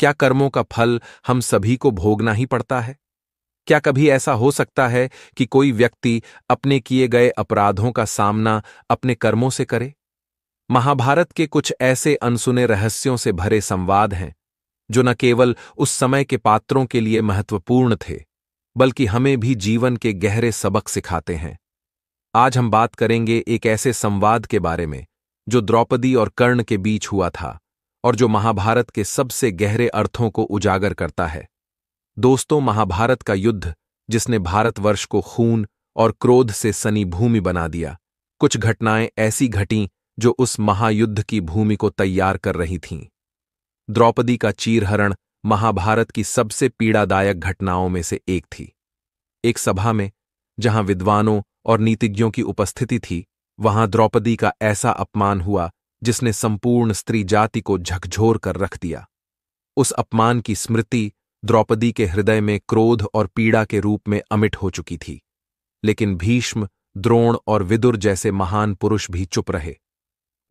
क्या कर्मों का फल हम सभी को भोगना ही पड़ता है क्या कभी ऐसा हो सकता है कि कोई व्यक्ति अपने किए गए अपराधों का सामना अपने कर्मों से करे महाभारत के कुछ ऐसे अनसुने रहस्यों से भरे संवाद हैं जो न केवल उस समय के पात्रों के लिए महत्वपूर्ण थे बल्कि हमें भी जीवन के गहरे सबक सिखाते हैं आज हम बात करेंगे एक ऐसे संवाद के बारे में जो द्रौपदी और कर्ण के बीच हुआ था और जो महाभारत के सबसे गहरे अर्थों को उजागर करता है दोस्तों महाभारत का युद्ध जिसने भारतवर्ष को खून और क्रोध से सनी भूमि बना दिया कुछ घटनाएं ऐसी घटी जो उस महायुद्ध की भूमि को तैयार कर रही थीं द्रौपदी का चीरहरण महाभारत की सबसे पीड़ादायक घटनाओं में से एक थी एक सभा में जहां विद्वानों और नीतिज्ञों की उपस्थिति थी वहां द्रौपदी का ऐसा अपमान हुआ जिसने संपूर्ण स्त्री जाति को झकझोर कर रख दिया उस अपमान की स्मृति द्रौपदी के हृदय में क्रोध और पीड़ा के रूप में अमिट हो चुकी थी लेकिन भीष्म द्रोण और विदुर जैसे महान पुरुष भी चुप रहे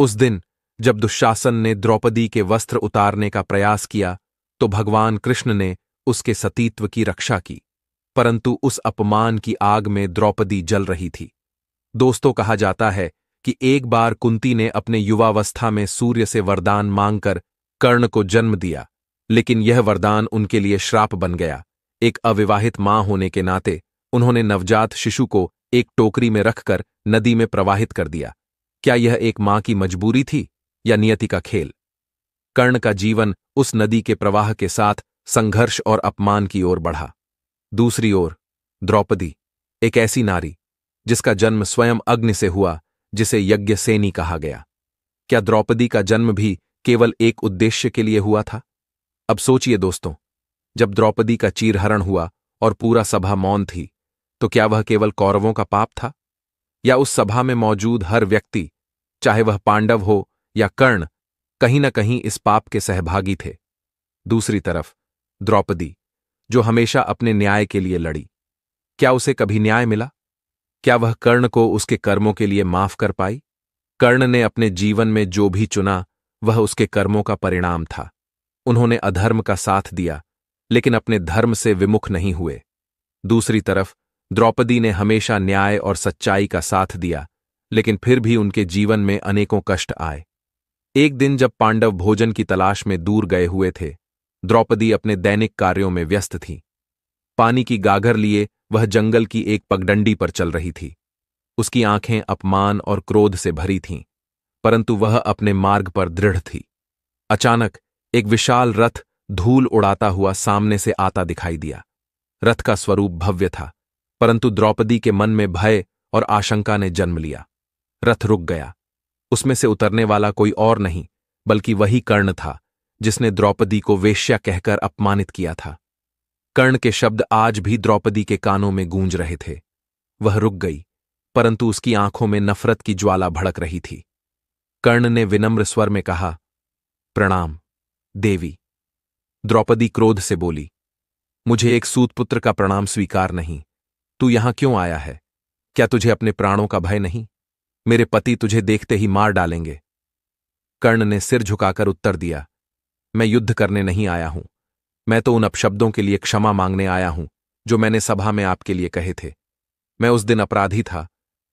उस दिन जब दुशासन ने द्रौपदी के वस्त्र उतारने का प्रयास किया तो भगवान कृष्ण ने उसके सतीत्व की रक्षा की परंतु उस अपमान की आग में द्रौपदी जल रही थी दोस्तों कहा जाता है कि एक बार कुंती ने अपने युवावस्था में सूर्य से वरदान मांगकर कर्ण को जन्म दिया लेकिन यह वरदान उनके लिए श्राप बन गया एक अविवाहित मां होने के नाते उन्होंने नवजात शिशु को एक टोकरी में रखकर नदी में प्रवाहित कर दिया क्या यह एक मां की मजबूरी थी या नियति का खेल कर्ण का जीवन उस नदी के प्रवाह के साथ संघर्ष और अपमान की ओर बढ़ा दूसरी ओर द्रौपदी एक ऐसी नारी जिसका जन्म स्वयं अग्नि से हुआ जिसे यज्ञसेनी कहा गया क्या द्रौपदी का जन्म भी केवल एक उद्देश्य के लिए हुआ था अब सोचिए दोस्तों जब द्रौपदी का चीरहरण हुआ और पूरा सभा मौन थी तो क्या वह केवल कौरवों का पाप था या उस सभा में मौजूद हर व्यक्ति चाहे वह पांडव हो या कर्ण कहीं न कहीं इस पाप के सहभागी थे दूसरी तरफ द्रौपदी जो हमेशा अपने न्याय के लिए लड़ी क्या उसे कभी न्याय मिला क्या वह कर्ण को उसके कर्मों के लिए माफ कर पाई कर्ण ने अपने जीवन में जो भी चुना वह उसके कर्मों का परिणाम था उन्होंने अधर्म का साथ दिया लेकिन अपने धर्म से विमुख नहीं हुए दूसरी तरफ द्रौपदी ने हमेशा न्याय और सच्चाई का साथ दिया लेकिन फिर भी उनके जीवन में अनेकों कष्ट आए एक दिन जब पांडव भोजन की तलाश में दूर गए हुए थे द्रौपदी अपने दैनिक कार्यों में व्यस्त थीं पानी की गागर लिए वह जंगल की एक पगडंडी पर चल रही थी उसकी आंखें अपमान और क्रोध से भरी थीं परंतु वह अपने मार्ग पर दृढ़ थी अचानक एक विशाल रथ धूल उड़ाता हुआ सामने से आता दिखाई दिया रथ का स्वरूप भव्य था परंतु द्रौपदी के मन में भय और आशंका ने जन्म लिया रथ रुक गया उसमें से उतरने वाला कोई और नहीं बल्कि वही कर्ण था जिसने द्रौपदी को वेश्या कहकर अपमानित किया था कर्ण के शब्द आज भी द्रौपदी के कानों में गूंज रहे थे वह रुक गई परंतु उसकी आंखों में नफरत की ज्वाला भड़क रही थी कर्ण ने विनम्र स्वर में कहा प्रणाम देवी द्रौपदी क्रोध से बोली मुझे एक सूतपुत्र का प्रणाम स्वीकार नहीं तू यहां क्यों आया है क्या तुझे अपने प्राणों का भय नहीं मेरे पति तुझे देखते ही मार डालेंगे कर्ण ने सिर झुकाकर उत्तर दिया मैं युद्ध करने नहीं आया हूं मैं तो उन अपशब्दों के लिए क्षमा मांगने आया हूं जो मैंने सभा में आपके लिए कहे थे मैं उस दिन अपराधी था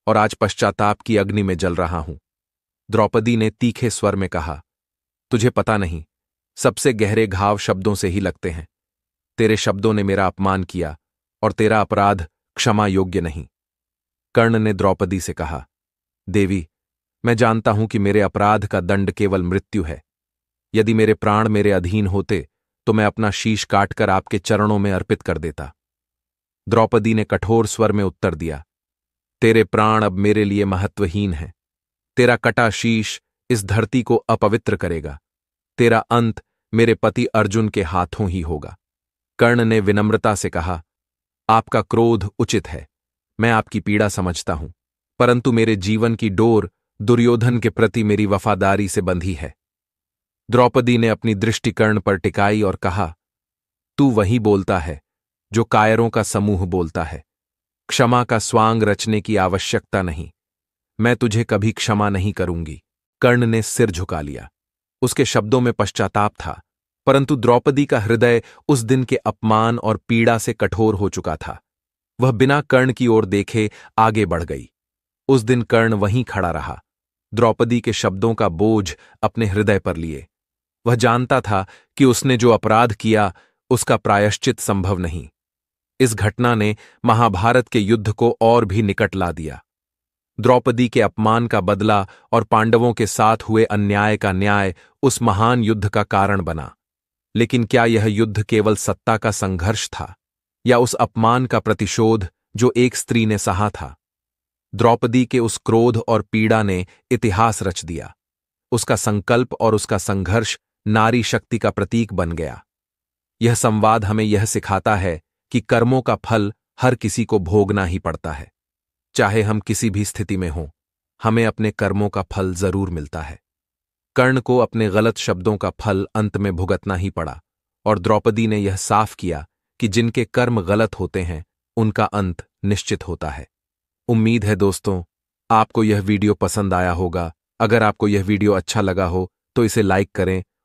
और आज पश्चाताप की अग्नि में जल रहा हूं द्रौपदी ने तीखे स्वर में कहा तुझे पता नहीं सबसे गहरे घाव शब्दों से ही लगते हैं तेरे शब्दों ने मेरा अपमान किया और तेरा अपराध क्षमा योग्य नहीं कर्ण ने द्रौपदी से कहा देवी मैं जानता हूं कि मेरे अपराध का दंड केवल मृत्यु है यदि मेरे प्राण मेरे अधीन होते तो मैं अपना शीश काटकर आपके चरणों में अर्पित कर देता द्रौपदी ने कठोर स्वर में उत्तर दिया तेरे प्राण अब मेरे लिए महत्वहीन है तेरा कटा शीश इस धरती को अपवित्र करेगा तेरा अंत मेरे पति अर्जुन के हाथों ही होगा कर्ण ने विनम्रता से कहा आपका क्रोध उचित है मैं आपकी पीड़ा समझता हूं परंतु मेरे जीवन की डोर दुर्योधन के प्रति मेरी वफादारी से बंधी है द्रौपदी ने अपनी दृष्टिकर्ण पर टिकाई और कहा तू वही बोलता है जो कायरों का समूह बोलता है क्षमा का स्वांग रचने की आवश्यकता नहीं मैं तुझे कभी क्षमा नहीं करूंगी कर्ण ने सिर झुका लिया उसके शब्दों में पश्चाताप था परंतु द्रौपदी का हृदय उस दिन के अपमान और पीड़ा से कठोर हो चुका था वह बिना कर्ण की ओर देखे आगे बढ़ गई उस दिन कर्ण वहीं खड़ा रहा द्रौपदी के शब्दों का बोझ अपने हृदय पर लिए वह जानता था कि उसने जो अपराध किया उसका प्रायश्चित संभव नहीं इस घटना ने महाभारत के युद्ध को और भी निकट ला दिया द्रौपदी के अपमान का बदला और पांडवों के साथ हुए अन्याय का न्याय उस महान युद्ध का कारण बना लेकिन क्या यह युद्ध केवल सत्ता का संघर्ष था या उस अपमान का प्रतिशोध जो एक स्त्री ने सहा था द्रौपदी के उस क्रोध और पीड़ा ने इतिहास रच दिया उसका संकल्प और उसका संघर्ष नारी शक्ति का प्रतीक बन गया यह संवाद हमें यह सिखाता है कि कर्मों का फल हर किसी को भोगना ही पड़ता है चाहे हम किसी भी स्थिति में हों हमें अपने कर्मों का फल जरूर मिलता है कर्ण को अपने गलत शब्दों का फल अंत में भुगतना ही पड़ा और द्रौपदी ने यह साफ किया कि जिनके कर्म गलत होते हैं उनका अंत निश्चित होता है उम्मीद है दोस्तों आपको यह वीडियो पसंद आया होगा अगर आपको यह वीडियो अच्छा लगा हो तो इसे लाइक करें